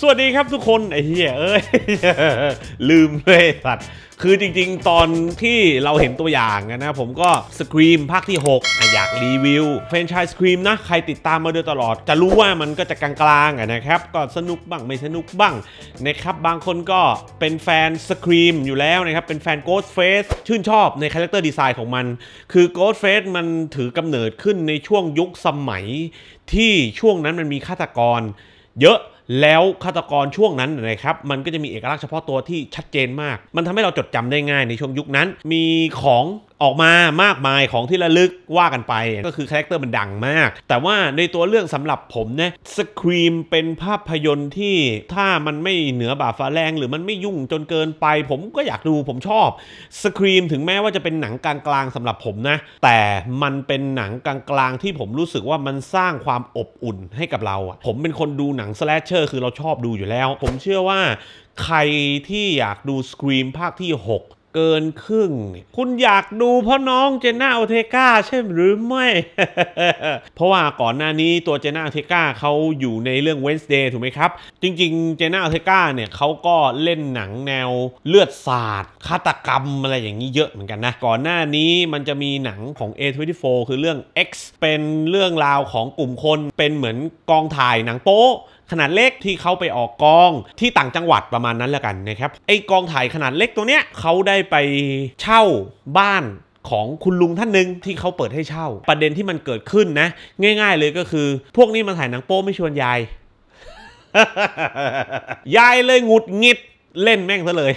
สวัสดีครับทุกคนไอ้เหี้ยเอ้ย ลืมเลยสัตว์คือจริง ๆ ตอนที่เราเห็นตัวอย่างนะผมก็สครีมภาคที่ 6 อยากรีวิวแฟรนไชส์สครีมนะ ใครติดตามมาโดยตลอด จะรู้ว่ามันก็จะกลางๆนะครับ ก็สนุกบ้างไม่สนุกบ้าง นะครับบางคนก็เป็นแฟนสครีมอยู่แล้วนะครับ เป็นแฟนโกสเฟสชื่นชอบในคาแรคเตอร์ดีไซน์ของมัน คือโกสเฟสมันถือกำเนิดขึ้นในช่วงยุคสมัย ที่ช่วงนั้นมันมีฆาตกร เยอะแล้ว ฆาตกรช่วงนั้นนะครับมันก็จะมีเอกลักษณ์เฉพาะตัวที่ชัดเจนมาก มันทำให้เราจดจำได้ง่ายในช่วงยุคนั้น มีของออกมามากมายของที่ระลึกว่ากันไป ก็คือคาแรคเตอร์มันดังมาก แต่ว่าในตัวเรื่องสำหรับผมนะสครีมเป็นภาพยนตร์ที่ถ้ามันไม่เหนือบ่าฟ้าแรง หรือมันไม่ยุ่งจนเกินไป ผมก็อยากดูผมชอบสครีมถึงแม้ว่าจะเป็นหนังกลางๆสำหรับผมนะแต่มันเป็นหนังกลางๆที่ผมรู้สึกว่ามันสร้างความอบอุ่นให้กับเราผมเป็นคนดูหนังสแลชเชอร์คือเราชอบดูอยู่แล้ว ผมเชื่อว่า ใครที่อยากดูสครีมภาคที่6เกินครึ่งคุณอยากดูพ่อน้องเจน่าโอเทกาใช่หรือไม่เพราะว่าก่อนหน้านี้ตัวเจน่าโอเทกาเขาอยู่ในเรื่อง Wednesday ถูกไหมครับ จริงๆเจน่าโอเทกาเนี่ยเขาก็เล่นหนังแนวเลือดสาดฆาตกรรม อะไรอย่างนี้เยอะเหมือนกันนะก่อนหน้านี้มันจะมีหนังของ A24 คือเรื่อง X เป็นเรื่องราวของกลุ่มคนเป็นเหมือนกองถ่ายหนังโป๊ขนาดเล็กที่เขาไปออกกองที่ต่างจังหวัดประมาณนั้นแล้วกันนะครับไอกองถ่ายขนาดเล็กตัวเนี้ยเขาได้ไปเช่าบ้านของคุณลุงท่านหนึ่งที่เขาเปิดให้เช่า ประเด็นที่มันเกิดขึ้นนะ ง่ายๆ เลยก็คือพวกนี้มันถ่ายหนังโป้ไม่ชวนยาย ยายเลยหงุดหงิดเล่นแม่งซะเลย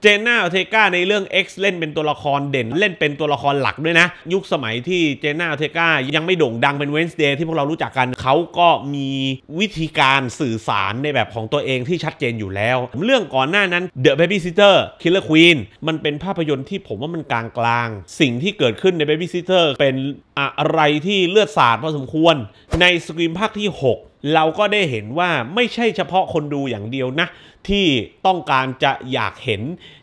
เจนน่าเทก้าในเรื่อง X เล่นเป็นตัวละครเด่น เล่นเป็นตัวละครหลักด้วยนะ ยุคสมัยที่เจนน่าเทก้ายังไม่โด่งดังเป็นเวนส์เดย์ที่พวกเรารู้จักกันเขาก็มีวิธีการสื่อสารในแบบของตัวเองที่ชัดเจนอยู่แล้ว เรื่องก่อนหน้านั้น The Babysitter Killer Queen มันเป็นภาพยนตร์ที่ผมว่ามันกลางๆสิ่งที่เกิดขึ้นใน Babysitter เป็นอะไรที่เลือดสาดพอสมควรในสกรีมภาคที่ 6 เราก็ได้เห็นว่าไม่ใช่เฉพาะคนดูอย่างเดียวนะ ที่ต้องการจะอยากเห็น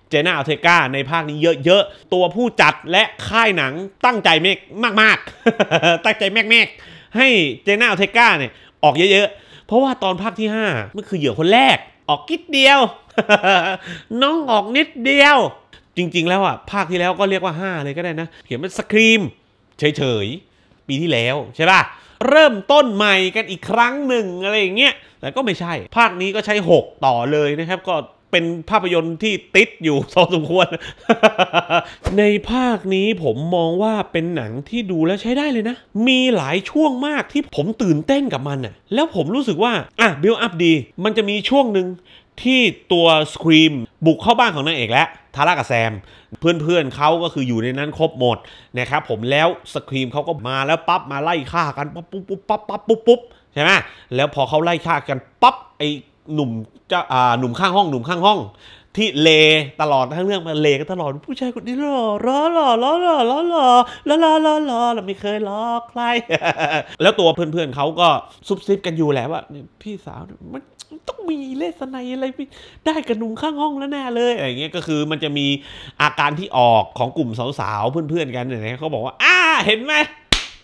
เจน่าอัลเทกาในภาคนี้เยอะ ๆ ตัวผู้จัดและค่ายหนังตั้งใจเมกมากๆตั้งใจแมกๆให้เจน่าอัลเทกาเนี่ยออกเยอะ ๆ เพราะว่าตอนภาคที่ 5 มันคือเหยื่อคนแรกออกกิดเดียว น้องออกนิดเดียว จริงๆแล้วอ่ะภาคที่แล้วก็เรียกว่า5เลยก็ได้นะเขียนเป็นสครีมเฉยๆ ปีที่แล้ว ใช่ป่ะเริ่มต้นใหม่กันอีกครั้งหนึ่งอะไรอย่างเงี้ย แต่ก็ไม่ใช่ ภาคนี้ก็ใช้ 6 ต่อเลยนะครับ ก็เป็นภาพยนตร์ที่ติดอยู่พอสมควรในภาคนี้ผมมองว่าเป็นหนังที่ดูแล้วใช้ได้เลยนะ มีหลายช่วงมากที่ผมตื่นเต้นกับมันอะแล้วผมรู้สึกว่าอ่ะบิลอัพดี มันจะมีช่วงหนึ่งที่ตัวสครีมบุกเข้าบ้านของนางเอกแล้วทาร่ากับแซมเพื่อนๆเขาก็คืออยู่ในนั้นครบหมดนะครับผมแล้วสครีมเขาก็มาแล้วปั๊บมาไล่ฆ่ากันปั๊บปุ๊บปุ๊บปั๊บปั๊บปุ๊บปุ๊บใช่ไหมแล้วพอเขาไล่ฆ่ากันปั๊บไอหนุ่มเจ้าหนุ่มข้างห้องหนุ่มข้างห้องที่เลตลอดทั้งเรื่องมาเลก็ตลอดผู้ชายคนนี้หล่อหล่อหล่อหล่อหล่อหล่อหล่อหล่อหล่อหล่อเราไม่เคยหลอกใครแล้วตัวเพื่อน ๆเขาก็ซุบซิบกันอยู่แหละว่าพี่สาวมันต้องมีเลสไนอะไรได้กระนุงข้างห้องแล้วแน่เลย อะไรเงี้ยก็คือมันจะมีอาการที่ออกของกลุ่มสาวๆเพื่อน ๆ กันเนี่ยเขาบอกว่าอ้าเห็นไหม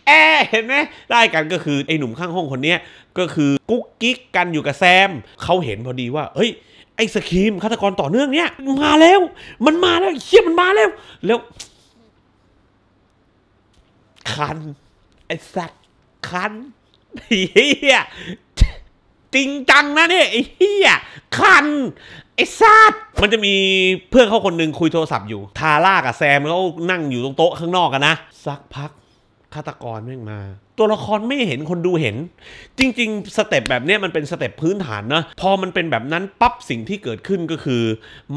แอเห็นไหมได้กันก็คือไอ้หนุ่มข้างห้องคนเนี้ยก็คือกุ๊กกิ๊กกันอยู่กับแซมเขาเห็นพอดีว่าเฮ้ยไอ้สคีมฆาตกรต่อเนื่องเนี่ยมาแล้ว มันมาแล้วเชี่ยมันมาแล้วแล้วคันไอ้สักคันเฮียจริงจังนะเนี่ยไอ้เฮียคันไอ้ซาตมันจะมีเพื่อนเขาคนหนึ่งคุยโทรศัพท์อยู่ ทาร่ากับแซมเขานั่งอยู่ตรงโต๊ะข้างนอกกันนะสักพักฆาตกรแม่งมา ตัวละครไม่เห็นคนดูเห็น จริงๆสเต็ปแบบนี้มันเป็นสเต็ปพื้นฐานนะพอมันเป็นแบบนั้นปั๊บสิ่งที่เกิดขึ้นก็คือ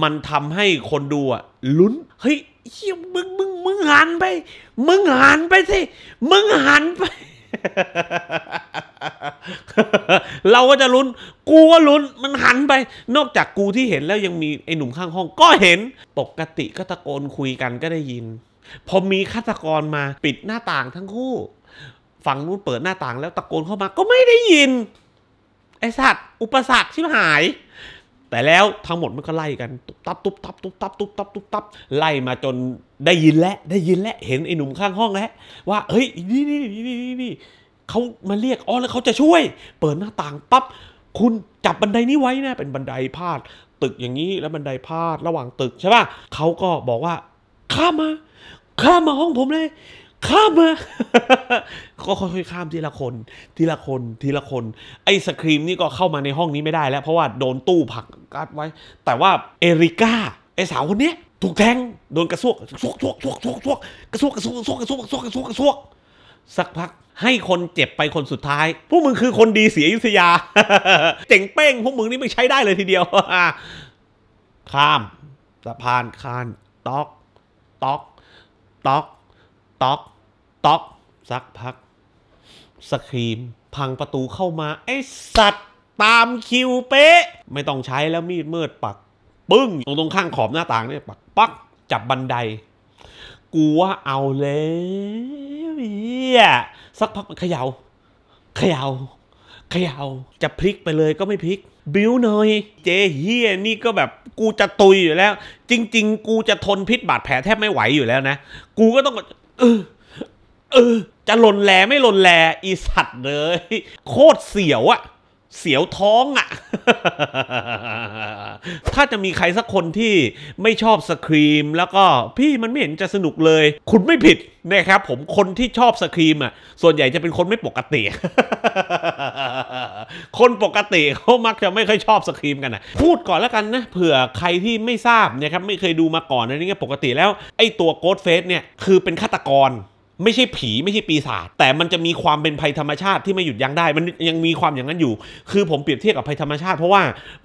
มันทำให้คนดูอะลุ้นเฮ้ยเฮียมึงมึงมึงหันไป มึงหันไปสิมึงหันไป เราก็จะลุ้นกูก็ลุ้น มันหันไป นอกจากกูที่เห็นแล้วยังมีไอ้หนุ่มข้างห้องก็เห็นปกติก็ตะโกนคุยกันก็ได้ยินพอมีฆาตกรมาปิดหน้าต่างทั้งคู่ฝั่งนู้นเปิดหน้าต่างแล้วตะโกนเข้ามาก็ไม่ได้ยิน ไอสัตว์ อุปสรรคชิบหาย แต่แล้วทั้งหมดมันก็ไล่กันตุ๊บตับตุ๊บตับตุ๊บตับตุ๊บตับตุ๊บตับไล่มาจนได้ยินแล้วได้ยินแล้วเห็นไอ้หนุ่มข้างห้องแล้วว่าเฮ้ยนี่นี่นี่นี่นี่เขามาเรียกอ๋อแล้วเขาจะช่วยเปิดหน้าต่างปั๊บคุณจับบันไดนี้ไว้นะ เป็นบันไดพาด ตึกอย่างนี้แล้วบันไดพาดระหว่างตึกใช่ป่ะเขาก็บอกว่าข้ามาข้ามมาห้องผมเลย ข้ามมาก็ค่อยๆข้ามทีละคน ทีละคน ทีละคน ไอ้สครีมนี่ก็เข้ามาในห้องนี้ไม่ได้ แล้ว เพราะว่า โดนตู้ผักกัดไว้ แต่ว่าเอริก้าไอ้สาวคนนี้ถูกแทง โดนกระซวกซวกซวกซวกซวกซวกกระซวกกระซวกกระซวกกระซวกกระซวกกระซวกกระซวกสักพักให้คนเจ็บไปคนสุดท้าย พวกมึงคือคนดีเสียยุธยา เจ๋งเป้งพวกมึงนี่ไม่ใช้ได้เลยทีเดียว ข้าม สะพานคานต๊อกต๊อกต๊อก ต๊อก ต๊อก สักพักสครีม พังประตูเข้ามา ไอ้สัตว์ตามคิวเป๊ะ ไม่ต้องใช้แล้วมีดเมืดปัก ปึ้ง ตรงตรงข้างขอบหน้าต่างเนี่ยปักปัก จับบันไดกูว่าเอาเลยเฮียสักพักมันเขยา่า เขยา่าเขยา่าจะพลิกไปเลยก็ไม่พลิกบิวหน่อย เจเฮียนี่ก็แบบกูจะตุยอยู่แล้ว จริง ๆ กูจะทนพิษบาดแผลแทบไม่ไหวอยู่แล้วนะ กูก็ต้องเออ เออ จะหล่นแลไม่หล่นแลอีสัตว์เลยโคตรเสียวอะเสียวท้องอะ่ะ ถ้าจะมีใครสักคนที่ไม่ชอบสครีมแล้วก็พี่มันไม่เห็นจะสนุกเลย คุณไม่ผิดนะครับผม คนที่ชอบสครีมอ่ะ ส่วนใหญ่จะเป็นคนไม่ปกติ คนปกติเขามักจะไม่ค่อยชอบสครีมกันนะพูดก่อนแล้วกันนะ เผื่อใครที่ไม่ทราบนะครับไม่เคยดูมาก่อนนะไรเงี้ยปกติแล้ว ไอ้ตัวโกดเฟสเนี่ยคือเป็นฆาตกรไม่ใช่ผีไม่ใช่ปีศาจ แต่มันจะมีความเป็นภัยธรรมชาติที่ไม่หยุดยั้งได้ มันยังมีความอย่างนั้นอยู่ คือผมเปรียบเทียบกับภัยธรรมชาติ เพราะว่า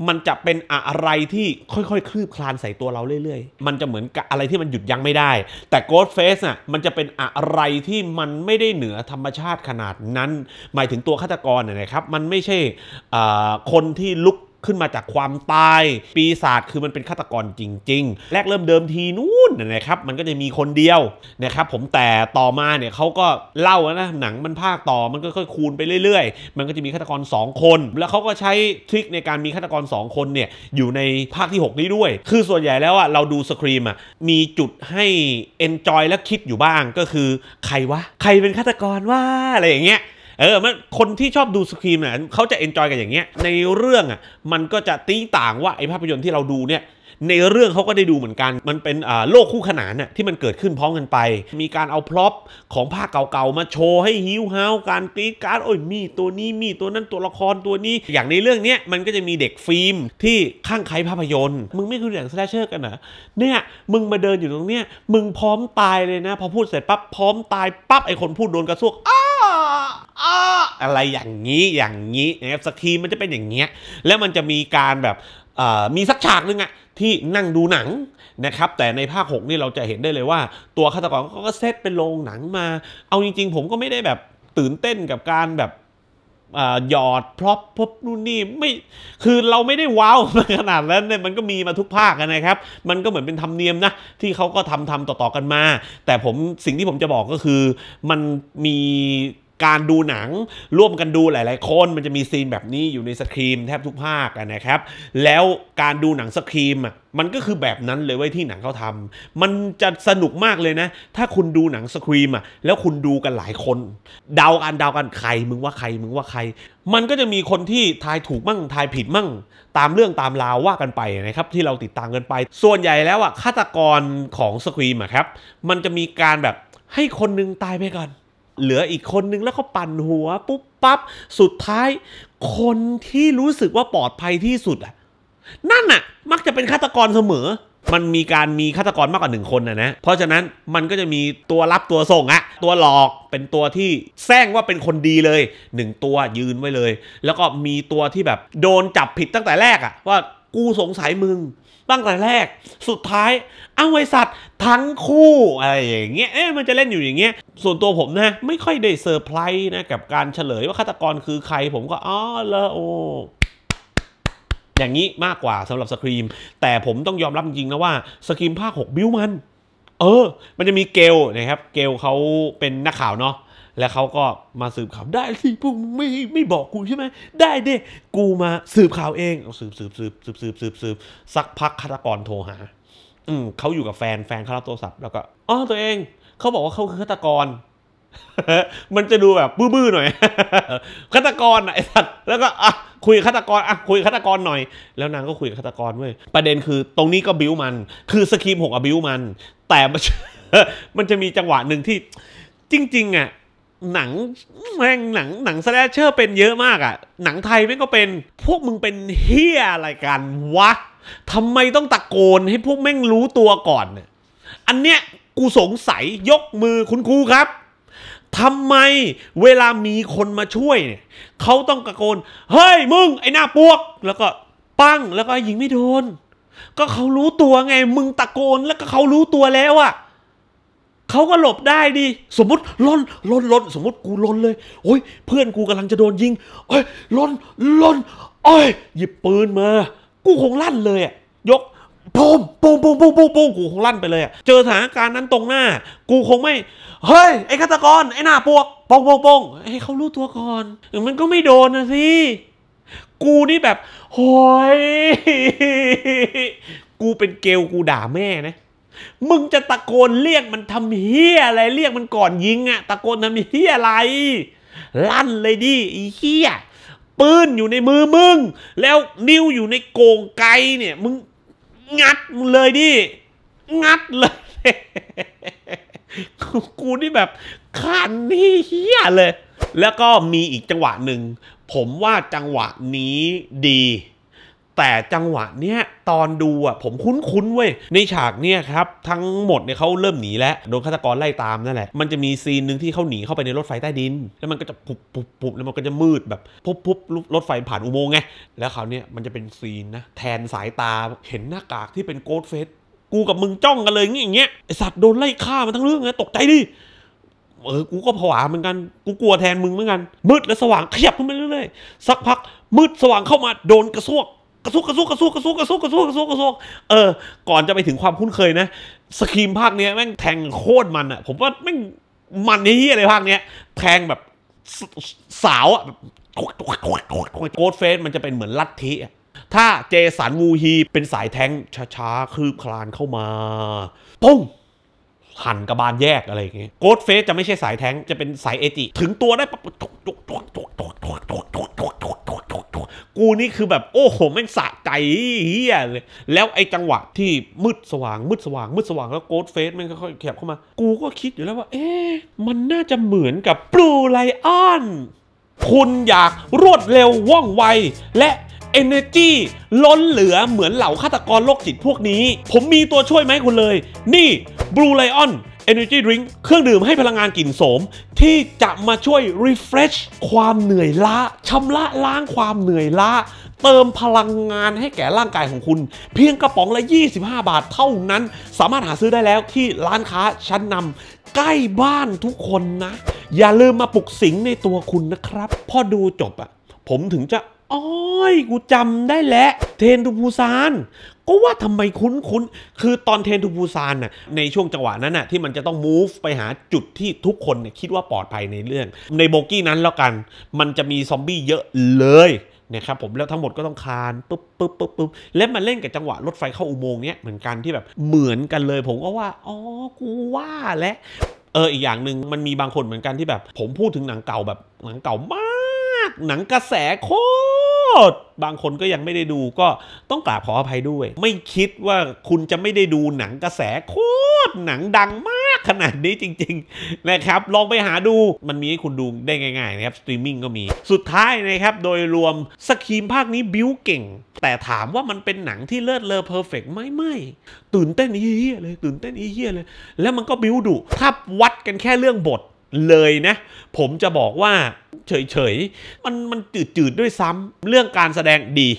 มันจะเป็นอะไรที่ค่อยๆคลืบคลานใส่ตัวเราเรื่อยๆ มันจะเหมือนกับอะไรที่มันหยุดยั้งไม่ได้ แต่โกดเฟสอ่ะ มันจะเป็นอะไรที่มันไม่ได้เหนือธรรมชาติขนาดนั้นหมายถึงตัวฆาตกรนะครับมันไม่ใช่คนที่ลุกขึ้นมาจากความตายปีศาจคือมันเป็นฆาตกรจริง ๆ แรกเริ่มเดิมทีนู่นนะครับมันก็จะมีคนเดียวนะครับผมแต่ต่อมาเนี่ยเขาก็เล่านะหนังมันภาคต่อมันก็ค่อยคูณไปเรื่อย ๆ มันก็จะมีฆาตกร 2 คน แล้วเขาก็ใช้ทริคในการมีฆาตกร2 คนเนี่ยอยู่ในภาคที่ 6 นี้ด้วย คือส่วนใหญ่แล้วอะเราดูสครีมอะมีจุดให้เอนจอยและคิดอยู่บ้างก็คือใครวะใครเป็นฆาตกรว่าอะไรอย่างเงี้ยเออมันคนที่ชอบดูสครีมเนี่ยเขาจะเอนจอยกันอย่างเงี้ยในเรื่องอ่ะมันก็จะตีต่างว่า ไอภาพยนตร์ที่เราดูเนี่ยในเรื่องเขาก็ได้ดูเหมือนกัน มันเป็นโลกคู่ขนานน่ะที่มันเกิดขึ้นพร้อมกันไป มีการเอาพล็อปของภาคเก่าๆมาโชว์ให้ฮิวฮาวการกรีการ์ดโอ้ยมีตัวนี้มีตัวนั้นตัวละครตัวนี้ อย่างในเรื่องเนี้ยมันก็จะมีเด็กฟิล์มที่ข้างใครภาพยนตร์มึงไม่คือหย่างสแลชเชอร์กันเหรอเนี่ยมึงมาเดินอยู่ตรงเนี้ยมึงพร้อมตายเลยนะพอพูดเสร็จปั๊บพร้อมตายปั๊บไอคนพูดโดนกระซวกอ้าอะไรอย่างนี้อย่างนี้นะครับสกีมันจะเป็นอย่างเงี้ย แล้วมันจะมีการแบบมีสักฉากนึงอะที่นั่งดูหนังนะครับ แต่ในภาค6นี่เราจะเห็นได้เลยว่า ตัวฆาตกรเขาก็เซตเป็นโรงหนังมาเอาจริงๆ ผมก็ไม่ได้แบบตื่นเต้นกับการแบบหยอดพร็อพพบนู่นนี่ไม่คือเราไม่ได้ว้าวขนาดนั้นเนี่ยมันก็มีมาทุกภาคนะครับ มันก็เหมือนเป็นธรรมเนียมนะที่เขาก็ทำทำต่อๆกันมา แต่ผมสิ่งที่ผมจะบอกก็คือมันมีการดูหนังร่วมกันดูหลายๆคน มันจะมีซีนแบบนี้อยู่ในสครีมแทบทุกภาคนะครับแล้วการดูหนังสครีมอ่ะมันก็คือแบบนั้นเลยไว้ที่หนังเขาทำมันจะสนุกมากเลยนะถ้าคุณดูหนังสครีมอ่ะแล้วคุณดูกันหลายคนเดากันเดากันใครมึงว่าใครมึงว่าใคร มันก็จะมีคนที่ทายถูกมั่งทายผิดมั่งตามเรื่องตามราวว่ากันไปนะครับที่เราติดตามกันไปส่วนใหญ่แล้วอ่ะฆาตกรของสครีมอ่ะครับมันจะมีการแบบให้คนนึงตายไปก่อนเหลืออีกคนนึง แล้วเขาปั่นหัว ปุ๊บ ปั๊บ สุดท้าย คนที่รู้สึกว่าปลอดภัยที่สุดอะนั่นน่ะ มักจะเป็นฆาตกรเสมอ มันมีการมีฆาตกรมากกว่าหนึ่งคนนะนะเพราะฉะนั้นมันก็จะมีตัวรับตัวส่งอะตัวหลอกเป็นตัวที่แซงว่าเป็นคนดีเลยหนึ่งตัวยืนไว้เลย แล้วก็มีตัวที่แบบโดนจับผิดตั้งแต่แรกอะว่ากูสงสัยมึงตั้งแต่แรก สุดท้ายเอาไอสัตว์ทั้งคู่อะไรอย่างเงี้ยเอ๊ะมันจะเล่นอยู่อย่างเงี้ยส่วนตัวผมนะ ไม่ค่อยได้เซอร์ไพรส์นะ กับการเฉลย ว่าฆาตกรคือใคร ผมก็อ๋อลวโออย่างนี้มากกว่าสำหรับสครีมแต่ผมต้องยอมรับจริงนะว่าสครีมภาค6บิ้วมันเออ มันจะมีเกลนะครับ เกลเขาเป็นนักข่าวเนาะแล้วเขาก็มาสืบข่าวได้สิพวกไม่ไม่บอกกูใช่ไหมได้เด้กูมาสืบข่าวเองสืบสืบสืบสืบสืบสืบสืบสักพักฆาตกรโทรหาอืมเขาอยู่กับแฟนแฟนเขารับโทรศัพท์แล้วก็อ๋อตัวเองเขาบอกว่าเขาคือฆาตกร มันจะดูแบบบื้อๆหน่อยฆาตกรไอ้สัตว์แล้วก็อ่ะคุยฆาตกรอ่ะคุยฆาตกรหน่อยแล้วนางก็คุยกับฆาตกรเว้ยประเด็นคือตรงนี้ก็บิ้วมันคือสครีมหกอะบิ้วมัน แต่มันจะมีจังหวะหนึ่งที่จริงๆอ่ะหนังแม่งหนังหนังสแลชเชอร์เป็นเยอะมากอะ่ะ หนังไทยแม่งก็เป็นพวกมึงเป็นเฮียอะไรกัน วะทำไมต้องตะโกนให้พวกแม่งรู้ตัวก่อนเนี่ยอันเนี้ยกูสงสัยยกมือคุณครูครับทำไมเวลามีคนมาช่วยเนี่ยเขาต้องตะโกน เฮ้ยมึง ไอ้หน้าปวก แล้วก็ปั้ง แล้วก็ยิงไม่โดนก็เขารู้ตัวไง มึงตะโกนแล้วก็เขารู้ตัวแล้วอะ่ะเขาก็หลบได้ดิสมมติล้นล้นล้นสมมติกูล้นเลยโอ้ยเพื่อนกูกำลังจะโดนยิงโอ้ยล้นล้นโอ้ยหยิบปืนมา กูคงลั่นเลยอะยกปุ้มปุ้มปุ้มปุ้ม ปุ้มปุ้มกูคงลั่นไปเลยอะเจอสถานการณ์นั้นตรงหน้า กูคงไม่ เฮ้ย ไอ้ฆาตกรไอ้หน้าปวกปงปองปองไอ้เขารู้ตัวก่อนมันก็ไม่โดนนะสิ กูนี่แบบโหยกูเป็นเกลกูด่าแม่นะมึงจะตะโกนเรียกมันทำเฮียอะไรเรียกมันก่อนยิงอะตะโกนทำเฮียอะไร ลั่นเลยดิอ้เฮียปืนอยู่ในมือมึง แล้วนิ้วอยู่ในโกงไกเนี่ย มึงงัดมึงเลยดิงัดเลย กูนี่แบบขันนี่เฮียเลยแล้วก็มีอีกจังหวะหนึ่ง ผมว่าจังหวะนี้ดีแต่จังหวะเนี้ยตอนดูอ่ะผมคุ้นๆ เว้ย ในฉากเนี้ยครับ ทั้งหมดเนี่ยเขาเริ่มหนีแล้วโดนฆาตกรไล่ตามนั่นแหละ มันจะมีซีนหนึ่งที่เขาหนีเข้าไปในรถไฟใต้ดิน แล้วมันก็จะปุบปุบปุบแล้วมันก็จะมืดแบบปุบปุบรถไฟผ่านอุโมงค์ไง แล้วคราวเนี้ยมันจะเป็นซีนนะแทนสายตาเห็นหน้ากากที่เป็นโกดเฟสกูกับมึงจ้องกันเลยอย่างเงี้ยไอสัตว์โดนไล่ฆ่ามาทั้งเรื่องเลย ตกใจดิ เออ กูก็ผวาเหมือนกัน กูกลัวแทนมึงเหมือนกัน มืดและสว่างขยับขึ้นไปเรื่อยๆสักพักมืดสว่าง เข้ามาโดนกระซวกกระซุกกระซุกกระซุกกระซุกกระซุกกระซุกกระซุกกระซุกเออก่อนจะไปถึงความคุ้นเคยนะ สครีมภาคเนี้ยแม่งแทงโคตรมันอ่ะผมว่าแม่งมันเฮี้ยอะไรภาคเนี้ย แทงแบบสาวอ่ะโคตรเฟสมันจะเป็นเหมือนลัทธิถ้าเจสันวูฮีเป็นสายแทงช้าๆคืบคลานเข้ามา ปุ้งหันกระบาลแยกอะไรอย่างเงี้ยโกดเฟสจะไม่ใช่สายแทงจะเป็นสายเอจิถึงตัวได้ปุ๊บกูนี่คือแบบโอ้โหแม่งสะใจเฮียเลยแล้วไอ้จังหวะที่มืดสว่างมืดสว่างมืดสว่าง แล้วโกดเฟสแม่งค่อยๆแคบเข้ามา กูก็คิดอยู่แล้วว่า เอ๊ะ มันน่าจะเหมือนกับบลูไลออน คุณอยากรวดเร็วว่องไวและเอเนจีล้นเหลือเหมือนเหล่าฆาตกรโรคจิตพวกนี้ ผมมีตัวช่วยไหมคุณเลย นี่บลูไลออน Energy Drink เครื่องดื่มให้พลังงานกลิ่นโสม ที่จะมาช่วย refresh ความเหนื่อยล้าชำระล้างความเหนื่อยล้า เติมพลังงานให้แก่ร่างกายของคุณ เพียงกระป๋องละ 25 บาทเท่านั้น สามารถหาซื้อได้แล้วที่ร้านค้าชั้นนำใกล้บ้านทุกคนนะ อย่าลืมมาปลุกสิงในตัวคุณนะครับ พอดูจบอะผมถึงจะ อ้อยกูจำได้แล้วเทนทูพูซานก็ว่าทำไมคุ้นคุ้นคือตอนเทนทูบูซานน่ะ ในช่วงจังหวะนั้นน่ะที่มันจะต้อง move ไปหาจุดที่ทุกคนเนี่ยคิดว่าปลอดภัยในเรื่อง ในโบกี้นั้นแล้วกัน มันจะมีซอมบี้เยอะเลยนะครับ ผมแล้วทั้งหมดก็ต้องคานปุ๊บปุ๊บปุ๊บปุ๊บและมาเล่นกับจังหวะรถไฟเข้าอุโมงค์เนี้ยเหมือนกันที่แบบเหมือนกันเลย ผมก็ว่าอ๋อกูว่าและเอออีกอย่างหนึ่งมันมีบางคนเหมือนกันที่แบบ ผมพูดถึงหนังเก่าแบบหนังเก่ามาก หนังกระแสโคบางคนก็ยังไม่ได้ดูก็ต้องกราบขออภัยด้วย ไม่คิดว่าคุณจะไม่ได้ดูหนังกระแสโคตรหนังดังมากขนาดนี้จริงๆนะครับ ลองไปหาดูมันมีให้คุณดูได้ง่ายๆนะครับสตรีมมิ่งก็มีสุดท้ายนะครับโดยรวมสกีมภาคนี้บิวเก่ง แต่ถามว่ามันเป็นหนังที่เลิศเลอเพอร์เฟกไม่ไม่ ตื่นเต้นเฮี้ยเลย ตื่นเต้นเฮี้ยเลย แล้วมันก็บิวดุถ้าวัดกันแค่เรื่องบทเลยนะ ผมจะบอกว่าเฉยๆมันมันจืดๆ ด้วยซ้ำเรื่องการแสดงดี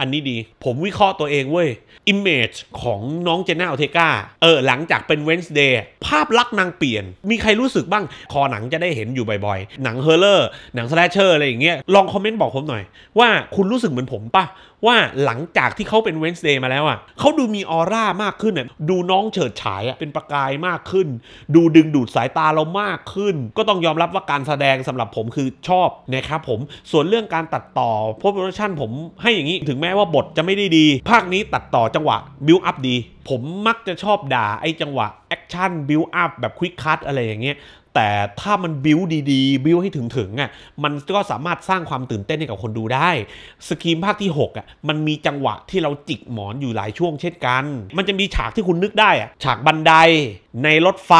อันนี้ดีผมวิเคราะห์ตัวเองเว้ย Image ของน้องเจน่าอเทกาเออหลังจากเป็น Wednesday ภาพลักษณ์นางเปลี่ยน มีใครรู้สึกบ้าง คอหนังจะได้เห็นอยู่บ่อยๆ หนังเฮอร์เลอร์หนังสแลชเชอร์อะไรอย่างเงี้ยลองคอมเมนต์บอกผมหน่อยว่าคุณรู้สึกเหมือนผมปะว่าหลังจากที่เขาเป็นเวนส์เดย์มาแล้วอ่ะเขาดูมีออร่ามากขึ้นอ่ะดูน้องเฉิดฉายอ่ะเป็นประกายมากขึ้น ดูดึงดูดสายตาเรามากขึ้น ก็ต้องยอมรับว่าการแสดงสำหรับผมคือชอบนะครับผม ส่วนเรื่องการตัดต่อโพสต์โปรดักชั่นผมให้อย่างนี้ถึงแม้ว่าบทจะไม่ได้ดี ภาคนี้ตัดต่อจังหวะบิวอัพดี ผมมักจะชอบด่าไอ้จังหวะแอคชั่นบิวอัพแบบควิกคัตอะไรอย่างเงี้ยแต่ถ้ามันบิวดีๆ บิวให้ถึงถึงอ่ะมันก็สามารถสร้างความตื่นเต้นให้กับคนดูได้สกีมภาคที่6อ่ะมันมีจังหวะที่เราจิกหมอนอยู่หลายช่วงเช่นกัน มันจะมีฉากที่คุณนึกได้อ่ะฉากบันไดในรถไฟ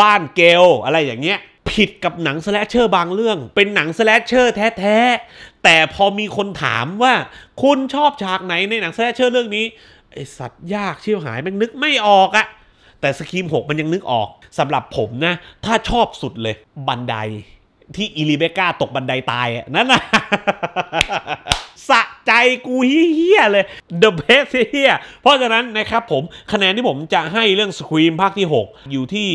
บ้านเกล อะไรอย่างเงี้ยผิดกับหนังสแลชเชอร์บางเรื่อง เป็นหนังสแลชเชอร์แท้ๆ แต่พอมีคนถามว่า คุณชอบฉากไหนในหนังสแลชเชอร์เรื่องนี้ไอสัตว์ยากเชี่ยวหายแม่งนึกไม่ออกอะแต่สครีมกมันยังนึกออกสำหรับผมนะ ถ้าชอบสุดเลยบันได ที่อิลิเบกาตกบันไดตาย นั่นนะสะใจกูเฮี้ยเลย The best เฮี้ย เพราะฉะนั้นนะครับผม คะแนนที่ผมจะให้เรื่องสกีมภาคที่ 6 อยู่ที่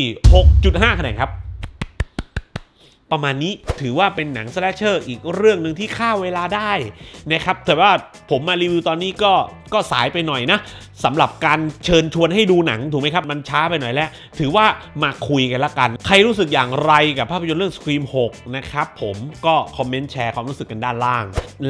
6.5 คะแนนครับประมาณนี้ถือว่าเป็นหนังสแลชเชอร์อีกเรื่องหนึ่งที่ฆ่าเวลาได้ นะครับ แต่ว่าผมมารีวิวตอนนี้ก็ก็สายไปหน่อยนะสำหรับการเชิญชวนให้ดูหนังถูกไหมครับ มันช้าไปหน่อยแล้ว ถือว่ามาคุยกันละกัน ใครรู้สึกอย่างไรกับภาพยนตร์เรื่อง Scream 6 นะครับผมก็คอมเมนต์แชร์ ความรู้สึกกันด้านล่าง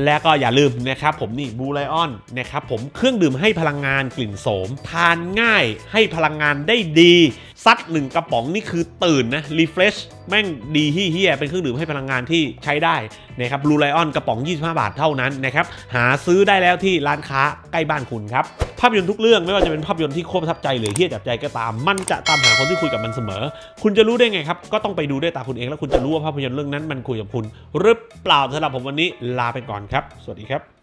และก็อย่าลืมนะครับ ผมนี่บูไลออนนะครับผมเครื่องดื่มให้พลังงานกลิ่นโสม ทานง่าย ให้พลังงานได้ดีซัดหนึ่งกระป๋องนี่คือตื่นนะรีเฟรช แม่งดีที่เฮียเป็นเครื่องดื่มให้พลังงานที่ใช้ได้นะครับบลูไลออนกระป๋อง 25 บาทเท่านั้นนะครับ หาซื้อได้แล้วที่ร้านค้าใกล้บ้านคุณครับ ภาพยนตร์ทุกเรื่องไม่ว่าจะเป็นภาพยนตร์ที่โคตรประทับใจหรือเฮี้ยจับใจก็ตาม มันจะตามหาคนที่คุยกับมันเสมอ คุณจะรู้ได้ไงครับ ก็ต้องไปดูด้วยตาคุณเองแล้วคุณจะรู้ว่าภาพยนตร์เรื่องนั้นมันคุยกับคุณหรือเปล่าสำหรับผมวันนี้ลาไปก่อนครับ สวัสดีครับ